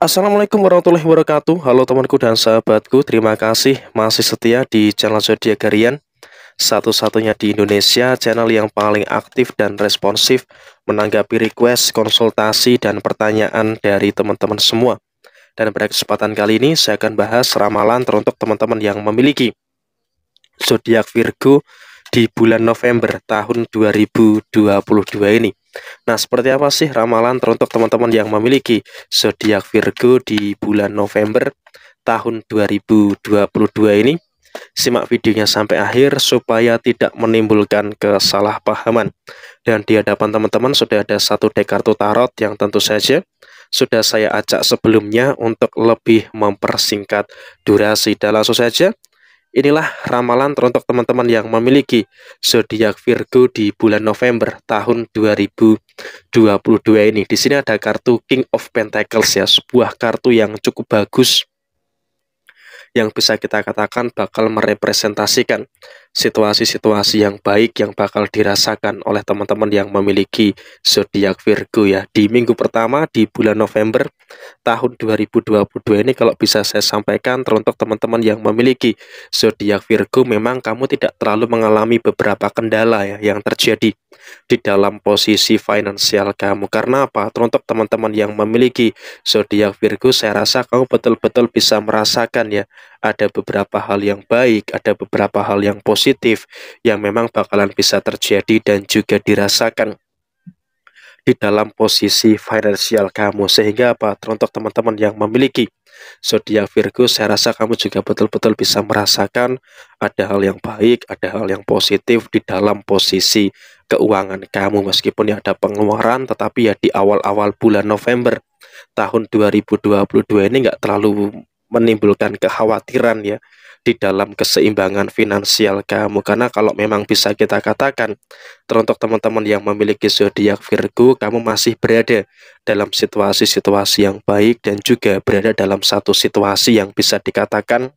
Assalamualaikum warahmatullahi wabarakatuh Halo temanku dan sahabatku Terima kasih masih setia di channel Zodiac Harian Satu-satunya di Indonesia Channel yang paling aktif dan responsif Menanggapi request, konsultasi, dan pertanyaan dari teman-teman semua Dan pada kesempatan kali ini Saya akan bahas ramalan teruntuk teman-teman yang memiliki Zodiak Virgo di bulan November tahun 2022 ini Nah, seperti apa sih ramalan teruntuk teman-teman yang memiliki zodiak Virgo di bulan November tahun 2022 ini? Simak videonya sampai akhir supaya tidak menimbulkan kesalahpahaman. Dan di hadapan teman-teman sudah ada satu dek kartu tarot yang tentu saja sudah saya ajak sebelumnya untuk lebih mempersingkat durasi. Dan langsung saja Inilah ramalan untuk teman-teman yang memiliki zodiak Virgo di bulan November tahun 2022 ini. Di sini ada kartu King of Pentacles ya, sebuah kartu yang cukup bagus yang bisa kita katakan bakal merepresentasikan situasi-situasi yang baik yang bakal dirasakan oleh teman-teman yang memiliki zodiak Virgo ya. Di minggu pertama di bulan November tahun 2022 ini kalau bisa saya sampaikan teruntuk teman-teman yang memiliki zodiak Virgo memang kamu tidak terlalu mengalami beberapa kendala ya yang terjadi di dalam posisi finansial kamu. Karena apa? Teruntuk teman-teman yang memiliki zodiak Virgo saya rasa kamu betul-betul bisa merasakan ya ada beberapa hal yang baik, ada beberapa hal yang positif yang memang bakalan bisa terjadi dan juga dirasakan di dalam posisi finansial kamu sehingga apa teruntuk teman-teman yang memiliki zodiak Virgo saya rasa kamu juga betul-betul bisa merasakan ada hal yang baik ada hal yang positif di dalam posisi keuangan kamu meskipun ya ada pengeluaran tetapi ya di awal-awal bulan November tahun 2022 ini nggak terlalu menimbulkan kekhawatiran ya di dalam keseimbangan finansial kamu karena kalau memang bisa kita katakan teruntuk teman-teman yang memiliki zodiak Virgo kamu masih berada dalam situasi-situasi yang baik dan juga berada dalam satu situasi yang bisa dikatakan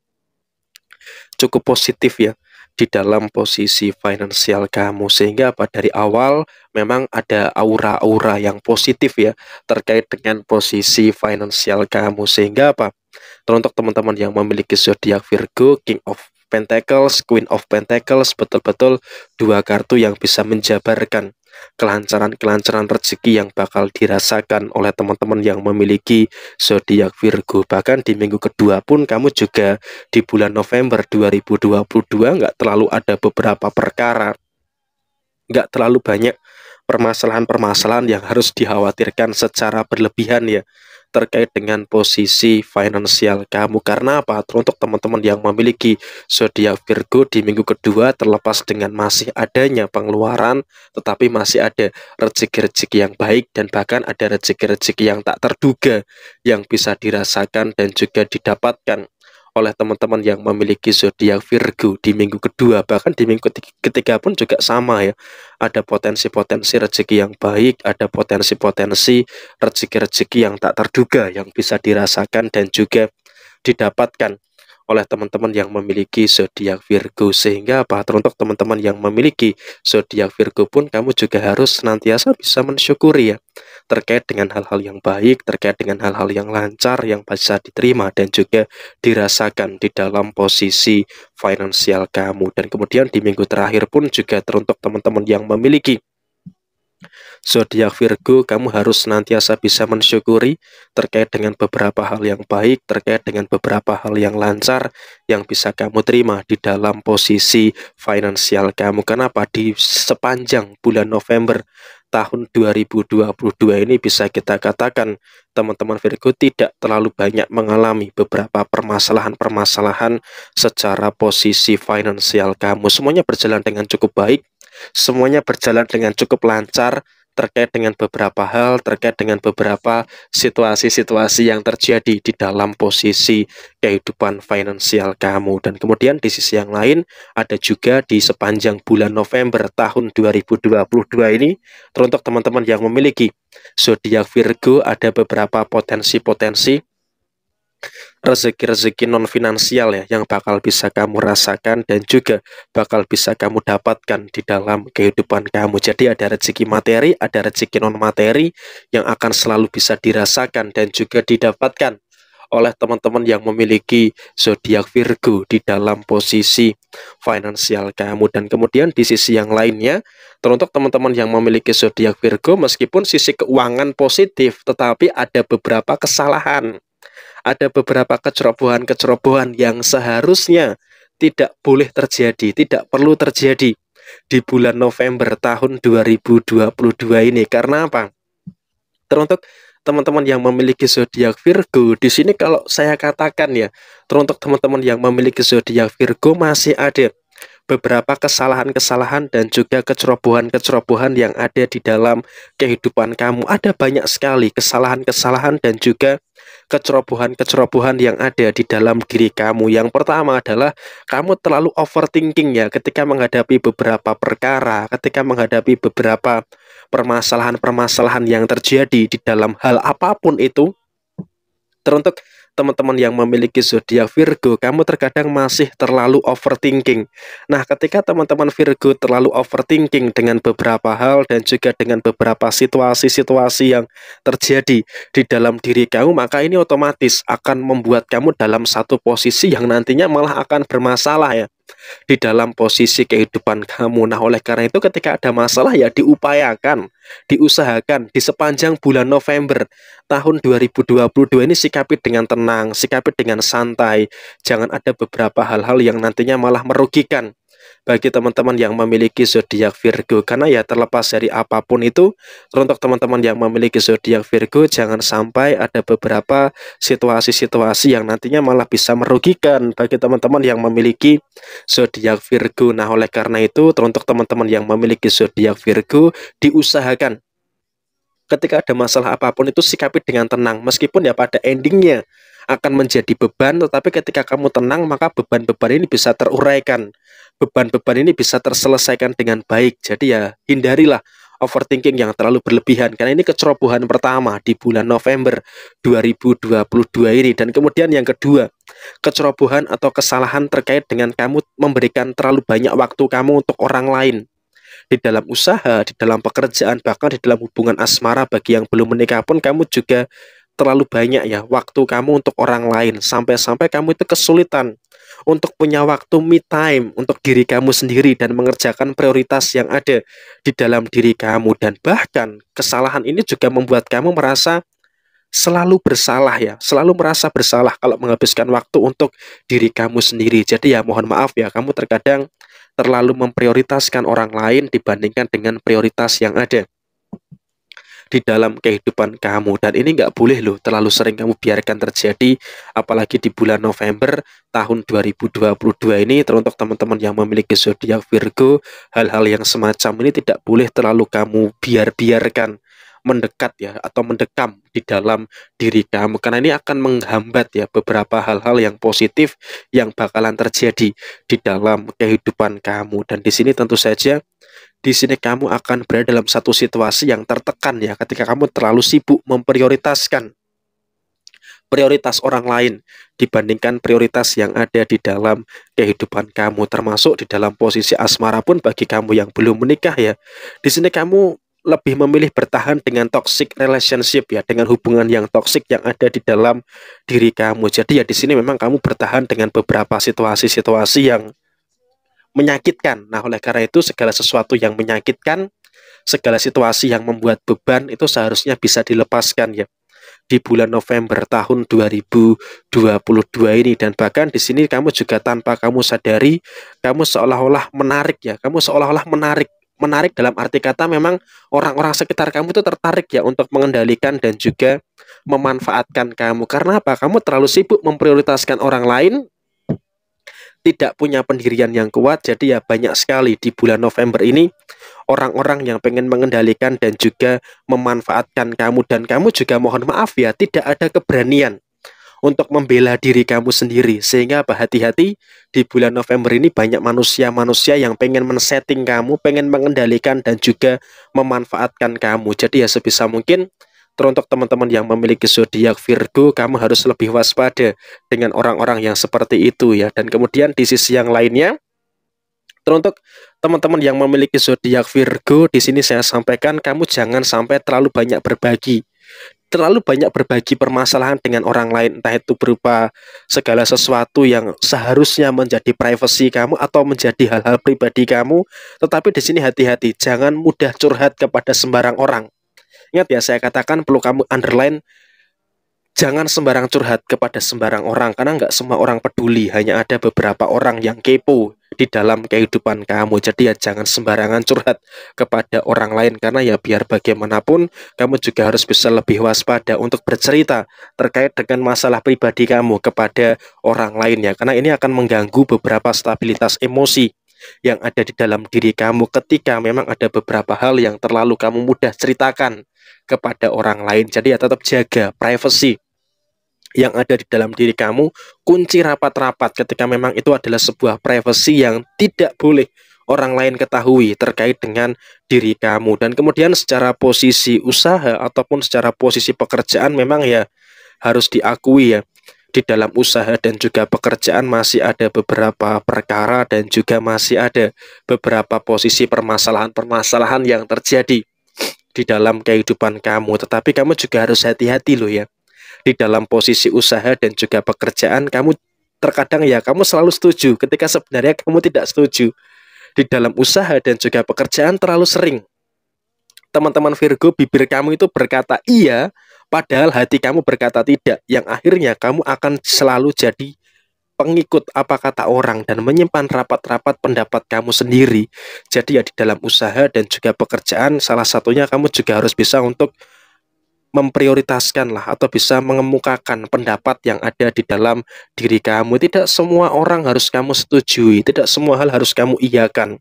cukup positif ya di dalam posisi finansial kamu sehingga apa dari awal memang ada aura-aura yang positif ya terkait dengan posisi finansial kamu sehingga apa Teruntuk teman-teman yang memiliki zodiak Virgo, King of Pentacles, Queen of Pentacles, betul-betul dua kartu yang bisa menjabarkan kelancaran-kelancaran rezeki yang bakal dirasakan oleh teman-teman yang memiliki zodiak Virgo. Bahkan di minggu kedua pun kamu juga di bulan November 2022 nggak terlalu ada beberapa perkara, nggak terlalu banyak permasalahan-permasalahan yang harus dikhawatirkan secara berlebihan ya terkait dengan posisi finansial kamu. Karena apa? Untuk teman-teman yang memiliki zodiak Virgo di minggu kedua terlepas dengan masih adanya pengeluaran, tetapi masih ada rezeki-rezeki yang baik dan bahkan ada rezeki-rezeki yang tak terduga yang bisa dirasakan dan juga didapatkan oleh teman-teman yang memiliki zodiak Virgo di minggu kedua bahkan di minggu ketiga pun juga sama ya ada potensi-potensi rezeki yang baik ada potensi-potensi rezeki-rezeki yang tak terduga yang bisa dirasakan dan juga didapatkan oleh teman-teman yang memiliki zodiak Virgo sehingga apa teruntuk teman-teman yang memiliki zodiak Virgo pun kamu juga harus senantiasa bisa mensyukuri ya terkait dengan hal-hal yang baik, terkait dengan hal-hal yang lancar yang bisa diterima dan juga dirasakan di dalam posisi finansial kamu. Dan kemudian di minggu terakhir pun juga teruntuk teman-teman yang memiliki zodiak Virgo, kamu harus senantiasa bisa mensyukuri terkait dengan beberapa hal yang baik, terkait dengan beberapa hal yang lancar yang bisa kamu terima di dalam posisi finansial kamu. Kenapa di sepanjang bulan November tahun 2022 ini bisa kita katakan teman-teman Virgo tidak terlalu banyak mengalami beberapa permasalahan-permasalahan secara posisi finansial kamu. Semuanya berjalan dengan cukup baik, semuanya berjalan dengan cukup lancar, terkait dengan beberapa hal, terkait dengan beberapa situasi-situasi yang terjadi di dalam posisi kehidupan finansial kamu. Dan kemudian di sisi yang lain ada juga di sepanjang bulan November tahun 2022 ini teruntuk teman-teman yang memiliki zodiak Virgo ada beberapa potensi-potensi rezeki-rezeki non finansial ya yang bakal bisa kamu rasakan dan juga bakal bisa kamu dapatkan di dalam kehidupan kamu. Jadi ada rezeki materi, ada rezeki non materi yang akan selalu bisa dirasakan dan juga didapatkan oleh teman-teman yang memiliki zodiak Virgo di dalam posisi finansial kamu dan kemudian di sisi yang lainnya teruntuk teman-teman yang memiliki zodiak Virgo meskipun sisi keuangan positif tetapi ada beberapa kesalahan ada beberapa kecerobohan-kecerobohan yang seharusnya tidak boleh terjadi, tidak perlu terjadi di bulan November tahun 2022 ini. Karena apa? Teruntuk teman-teman yang memiliki zodiak Virgo, di sini kalau saya katakan ya, teruntuk teman-teman yang memiliki zodiak Virgo masih ada beberapa kesalahan-kesalahan dan juga kecerobohan-kecerobohan yang ada di dalam kehidupan kamu. Ada banyak sekali kesalahan-kesalahan dan juga kecerobohan-kecerobohan yang ada di dalam diri kamu. Yang pertama adalah kamu terlalu overthinking ya ketika menghadapi beberapa perkara, ketika menghadapi beberapa permasalahan-permasalahan yang terjadi di dalam hal apapun itu. Teruntuk teman-teman yang memiliki zodiak Virgo, kamu terkadang masih terlalu overthinking. Nah, ketika teman-teman Virgo terlalu overthinking dengan beberapa hal dan juga dengan beberapa situasi-situasi yang terjadi di dalam diri kamu, maka ini otomatis akan membuat kamu dalam satu posisi yang nantinya malah akan bermasalah ya di dalam posisi kehidupan kamu. Nah, oleh karena itu ketika ada masalah ya diupayakan, diusahakan di sepanjang bulan November tahun 2022 ini sikapi dengan tenang, sikapi dengan santai. Jangan ada beberapa hal-hal yang nantinya malah merugikan bagi teman-teman yang memiliki zodiak Virgo karena ya terlepas dari apapun itu untuk teman-teman yang memiliki zodiak Virgo jangan sampai ada beberapa situasi-situasi yang nantinya malah bisa merugikan bagi teman-teman yang memiliki zodiak Virgo nah oleh karena itu untuk teman-teman yang memiliki zodiak Virgo diusahakan ketika ada masalah apapun itu sikapi dengan tenang meskipun ya pada endingnya akan menjadi beban, tetapi ketika kamu tenang maka beban-beban ini bisa teruraikan. Beban-beban ini bisa terselesaikan dengan baik. Jadi ya hindarilah overthinking yang terlalu berlebihan karena ini kecerobohan pertama di bulan November 2022 ini dan kemudian yang kedua kecerobohan atau kesalahan terkait dengan kamu memberikan terlalu banyak waktu kamu untuk orang lain di dalam usaha, di dalam pekerjaan, bahkan di dalam hubungan asmara bagi yang belum menikah pun kamu juga terlalu banyak ya waktu kamu untuk orang lain sampai-sampai kamu itu kesulitan untuk punya waktu me time untuk diri kamu sendiri dan mengerjakan prioritas yang ada di dalam diri kamu dan bahkan kesalahan ini juga membuat kamu merasa selalu bersalah ya, selalu merasa bersalah kalau menghabiskan waktu untuk diri kamu sendiri. Jadi ya mohon maaf ya, kamu terkadang terlalu memprioritaskan orang lain dibandingkan dengan prioritas yang ada di dalam kehidupan kamu dan ini nggak boleh loh terlalu sering kamu biarkan terjadi apalagi di bulan November tahun 2022 ini teruntuk teman-teman yang memiliki zodiak Virgo hal-hal yang semacam ini tidak boleh terlalu kamu biar-biarkan mendekat ya atau mendekam di dalam diri kamu karena ini akan menghambat ya beberapa hal-hal yang positif yang bakalan terjadi di dalam kehidupan kamu dan di sini tentu saja di sini kamu akan berada dalam satu situasi yang tertekan ya ketika kamu terlalu sibuk memprioritaskan prioritas orang lain dibandingkan prioritas yang ada di dalam kehidupan kamu termasuk di dalam posisi asmara pun bagi kamu yang belum menikah ya di sini kamu lebih memilih bertahan dengan toxic relationship ya dengan hubungan yang toxic yang ada di dalam diri kamu jadi ya di sini memang kamu bertahan dengan beberapa situasi-situasi yang menyakitkan. Nah, oleh karena itu segala sesuatu yang menyakitkan, segala situasi yang membuat beban itu seharusnya bisa dilepaskan ya di bulan November tahun 2022 ini dan bahkan di sini kamu juga tanpa kamu sadari kamu seolah-olah menarik ya kamu seolah-olah menarik menarik dalam arti kata memang orang-orang sekitar kamu itu tertarik ya untuk mengendalikan dan juga memanfaatkan kamu karena apa kamu terlalu sibuk memprioritaskan orang lain tidak punya pendirian yang kuat jadi ya banyak sekali di bulan November ini orang-orang yang pengen mengendalikan dan juga memanfaatkan kamu dan kamu juga mohon maaf ya tidak ada keberanian untuk membela diri kamu sendiri sehingga apa hati-hati di bulan November ini banyak manusia-manusia yang pengen men-setting kamu pengen mengendalikan dan juga memanfaatkan kamu jadi ya sebisa mungkin Teruntuk teman-teman yang memiliki zodiak Virgo, kamu harus lebih waspada dengan orang-orang yang seperti itu ya. Dan kemudian di sisi yang lainnya, teruntuk teman-teman yang memiliki zodiak Virgo, di sini saya sampaikan kamu jangan sampai terlalu banyak berbagi terlalu banyak berbagi permasalahan dengan orang lain entah itu berupa segala sesuatu yang seharusnya menjadi privasi kamu atau menjadi hal-hal pribadi kamu tetapi di sini hati-hati jangan mudah curhat kepada sembarang orang Ingat ya, saya katakan perlu kamu underline jangan sembarang curhat kepada sembarang orang karena nggak semua orang peduli hanya ada beberapa orang yang kepo di dalam kehidupan kamu jadi ya jangan sembarangan curhat kepada orang lain karena ya biar bagaimanapun kamu juga harus bisa lebih waspada untuk bercerita terkait dengan masalah pribadi kamu kepada orang lain ya karena ini akan mengganggu beberapa stabilitas emosi yang ada di dalam diri kamu ketika memang ada beberapa hal yang terlalu kamu mudah ceritakan kepada orang lain. Jadi ya tetap jaga privacy yang ada di dalam diri kamu, kunci rapat-rapat ketika memang itu adalah sebuah privacy yang tidak boleh orang lain ketahui terkait dengan diri kamu dan kemudian secara posisi usaha ataupun secara posisi pekerjaan memang ya harus diakui ya di dalam usaha dan juga pekerjaan masih ada beberapa perkara dan juga masih ada beberapa posisi permasalahan-permasalahan yang terjadi di dalam kehidupan kamu. Tetapi kamu juga harus hati-hati loh ya. Di dalam posisi usaha dan juga pekerjaan kamu terkadang ya kamu selalu setuju ketika sebenarnya kamu tidak setuju. Di dalam usaha dan juga pekerjaan terlalu sering teman-teman Virgo bibir kamu itu berkata iya, Padahal hati kamu berkata tidak, yang akhirnya kamu akan selalu jadi pengikut apa kata orang dan menyimpan rapat-rapat pendapat kamu sendiri. Jadi ya di dalam usaha dan juga pekerjaan salah satunya kamu juga harus bisa untuk memprioritaskan lah atau bisa mengemukakan pendapat yang ada di dalam diri kamu. Tidak semua orang harus kamu setujui, tidak semua hal harus kamu iakan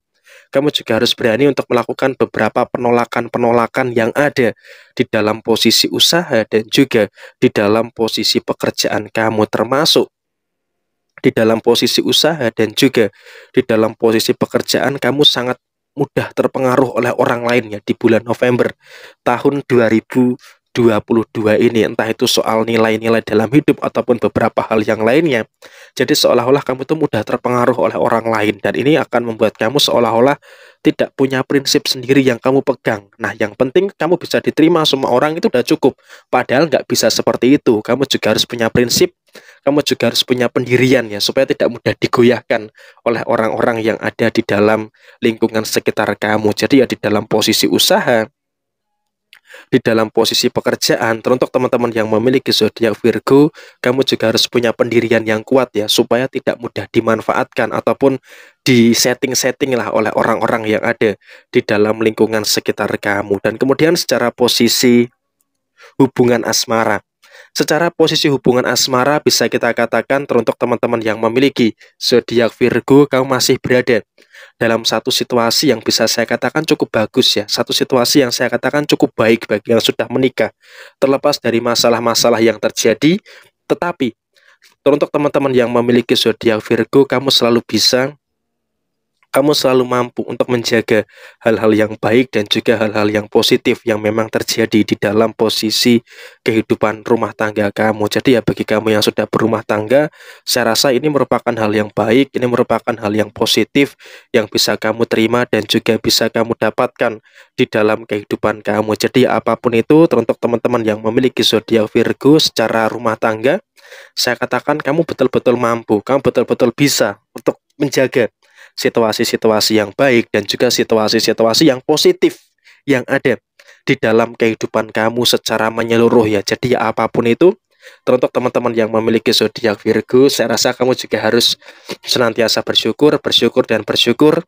kamu juga harus berani untuk melakukan beberapa penolakan-penolakan yang ada di dalam posisi usaha dan juga di dalam posisi pekerjaan kamu termasuk di dalam posisi usaha dan juga di dalam posisi pekerjaan kamu sangat mudah terpengaruh oleh orang lain ya di bulan November tahun 22 ini entah itu soal nilai-nilai dalam hidup ataupun beberapa hal yang lainnya jadi seolah-olah kamu itu mudah terpengaruh oleh orang lain dan ini akan membuat kamu seolah-olah tidak punya prinsip sendiri yang kamu pegang nah yang penting kamu bisa diterima semua orang itu sudah cukup padahal nggak bisa seperti itu kamu juga harus punya prinsip kamu juga harus punya pendirian ya supaya tidak mudah digoyahkan oleh orang-orang yang ada di dalam lingkungan sekitar kamu jadi ya di dalam posisi usaha di dalam posisi pekerjaan teruntuk teman-teman yang memiliki zodiak Virgo kamu juga harus punya pendirian yang kuat ya supaya tidak mudah dimanfaatkan ataupun di setting-setting lah oleh orang-orang yang ada di dalam lingkungan sekitar kamu dan kemudian secara posisi hubungan asmara Secara posisi hubungan asmara bisa kita katakan teruntuk teman-teman yang memiliki zodiak Virgo kamu masih berada dalam satu situasi yang bisa saya katakan cukup bagus ya. Satu situasi yang saya katakan cukup baik bagi yang sudah menikah. Terlepas dari masalah-masalah yang terjadi, tetapi teruntuk teman-teman yang memiliki zodiak Virgo kamu selalu bisa kamu selalu mampu untuk menjaga hal-hal yang baik dan juga hal-hal yang positif yang memang terjadi di dalam posisi kehidupan rumah tangga kamu. Jadi ya bagi kamu yang sudah berumah tangga, saya rasa ini merupakan hal yang baik, ini merupakan hal yang positif yang bisa kamu terima dan juga bisa kamu dapatkan di dalam kehidupan kamu. Jadi apapun itu untuk teman-teman yang memiliki zodiak Virgo secara rumah tangga, saya katakan kamu betul-betul mampu, kamu betul-betul bisa untuk menjaga situasi-situasi yang baik dan juga situasi-situasi yang positif yang ada di dalam kehidupan kamu secara menyeluruh ya. Jadi apapun itu teruntuk teman-teman yang memiliki zodiak Virgo, saya rasa kamu juga harus senantiasa bersyukur, bersyukur dan bersyukur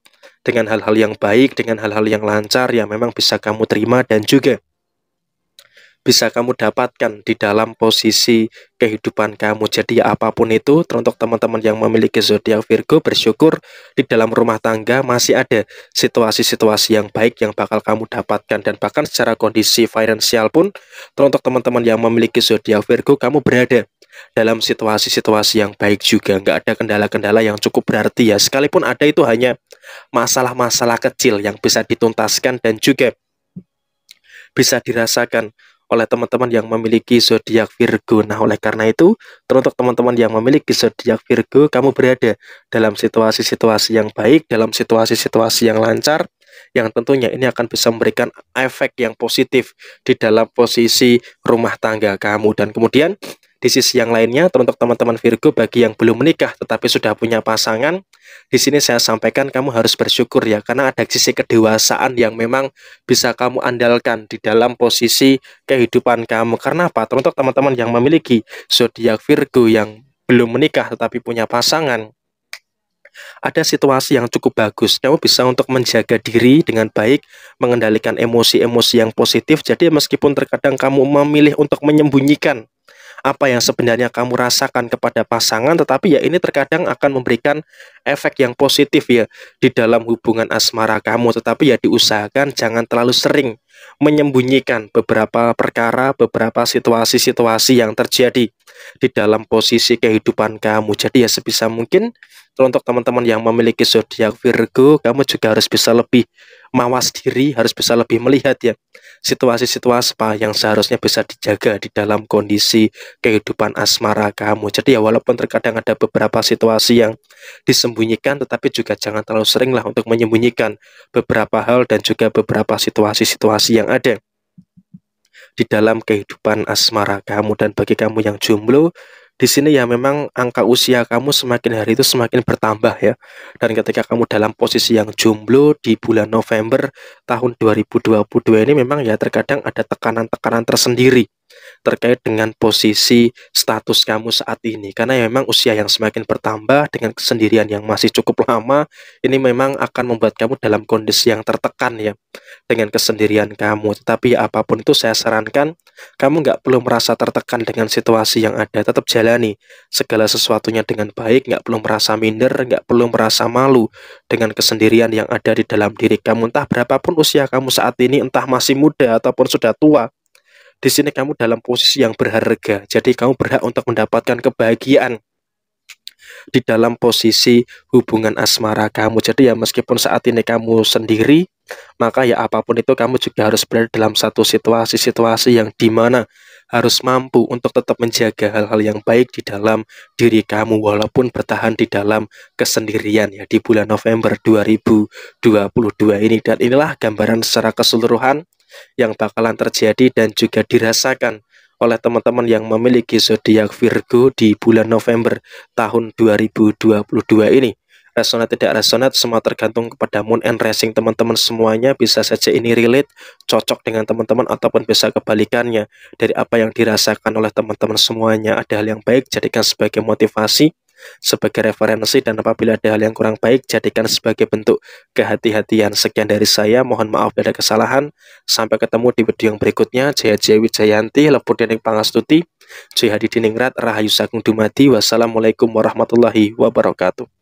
dengan hal-hal yang baik, dengan hal-hal yang lancar yang memang bisa kamu terima dan juga bisa kamu dapatkan di dalam posisi kehidupan kamu. Jadi apapun itu, teruntuk teman-teman yang memiliki zodiak Virgo bersyukur di dalam rumah tangga masih ada situasi-situasi yang baik yang bakal kamu dapatkan dan bahkan secara kondisi finansial pun teruntuk teman-teman yang memiliki zodiak Virgo kamu berada dalam situasi-situasi yang baik juga nggak ada kendala-kendala yang cukup berarti ya sekalipun ada itu hanya masalah-masalah kecil yang bisa dituntaskan dan juga bisa dirasakan oleh teman-teman yang memiliki zodiak Virgo. Nah, oleh karena itu, teruntuk teman-teman yang memiliki zodiak Virgo, kamu berada dalam situasi-situasi yang baik, dalam situasi-situasi yang lancar, yang tentunya ini akan bisa memberikan efek yang positif di dalam posisi rumah tangga kamu. Dan kemudian di sisi yang lainnya, teruntuk teman-teman Virgo bagi yang belum menikah tetapi sudah punya pasangan, di sini saya sampaikan kamu harus bersyukur ya karena ada sisi kedewasaan yang memang bisa kamu andalkan di dalam posisi kehidupan kamu. Karena apa? Untuk teman-teman yang memiliki zodiak Virgo yang belum menikah tetapi punya pasangan, ada situasi yang cukup bagus. Kamu bisa untuk menjaga diri dengan baik, mengendalikan emosi-emosi yang positif. Jadi meskipun terkadang kamu memilih untuk menyembunyikan apa yang sebenarnya kamu rasakan kepada pasangan tetapi ya ini terkadang akan memberikan efek yang positif ya di dalam hubungan asmara kamu tetapi ya diusahakan jangan terlalu sering menyembunyikan beberapa perkara beberapa situasi-situasi yang terjadi di dalam posisi kehidupan kamu. Jadi ya sebisa mungkin untuk teman-teman yang memiliki zodiak Virgo, kamu juga harus bisa lebih mawas diri, harus bisa lebih melihat ya situasi-situasi apa yang seharusnya bisa dijaga di dalam kondisi kehidupan asmara kamu. Jadi ya walaupun terkadang ada beberapa situasi yang disembunyikan, tetapi juga jangan terlalu seringlah untuk menyembunyikan beberapa hal dan juga beberapa situasi-situasi yang ada di dalam kehidupan asmara kamu dan bagi kamu yang jomblo di sini ya memang angka usia kamu semakin hari itu semakin bertambah ya. Dan ketika kamu dalam posisi yang jomblo di bulan November tahun 2022 ini memang ya terkadang ada tekanan-tekanan tersendiri terkait dengan posisi status kamu saat ini karena ya memang usia yang semakin bertambah dengan kesendirian yang masih cukup lama ini memang akan membuat kamu dalam kondisi yang tertekan ya dengan kesendirian kamu tetapi ya apapun itu saya sarankan kamu nggak perlu merasa tertekan dengan situasi yang ada tetap jalani segala sesuatunya dengan baik nggak perlu merasa minder nggak perlu merasa malu dengan kesendirian yang ada di dalam diri kamu entah berapapun usia kamu saat ini entah masih muda ataupun sudah tua di sini kamu dalam posisi yang berharga. Jadi kamu berhak untuk mendapatkan kebahagiaan di dalam posisi hubungan asmara kamu. Jadi ya meskipun saat ini kamu sendiri, maka ya apapun itu kamu juga harus berada dalam satu situasi-situasi yang dimana harus mampu untuk tetap menjaga hal-hal yang baik di dalam diri kamu walaupun bertahan di dalam kesendirian ya di bulan November 2022 ini dan inilah gambaran secara keseluruhan yang bakalan terjadi dan juga dirasakan oleh teman-teman yang memiliki zodiak Virgo di bulan November tahun 2022 ini. Resonat tidak resonat semua tergantung kepada moon and racing teman-teman semuanya bisa saja ini relate cocok dengan teman-teman ataupun bisa kebalikannya dari apa yang dirasakan oleh teman-teman semuanya ada hal yang baik jadikan sebagai motivasi sebagai referensi dan apabila ada hal yang kurang baik jadikan sebagai bentuk kehati-hatian. Sekian dari saya, mohon maaf bila ada kesalahan. Sampai ketemu di video yang berikutnya. Jaya Jaya Wijayanti, Lepur Dening Pangastuti, Hadi Diningrat, Rahayu Sagung Dumadi. Wassalamualaikum warahmatullahi wabarakatuh.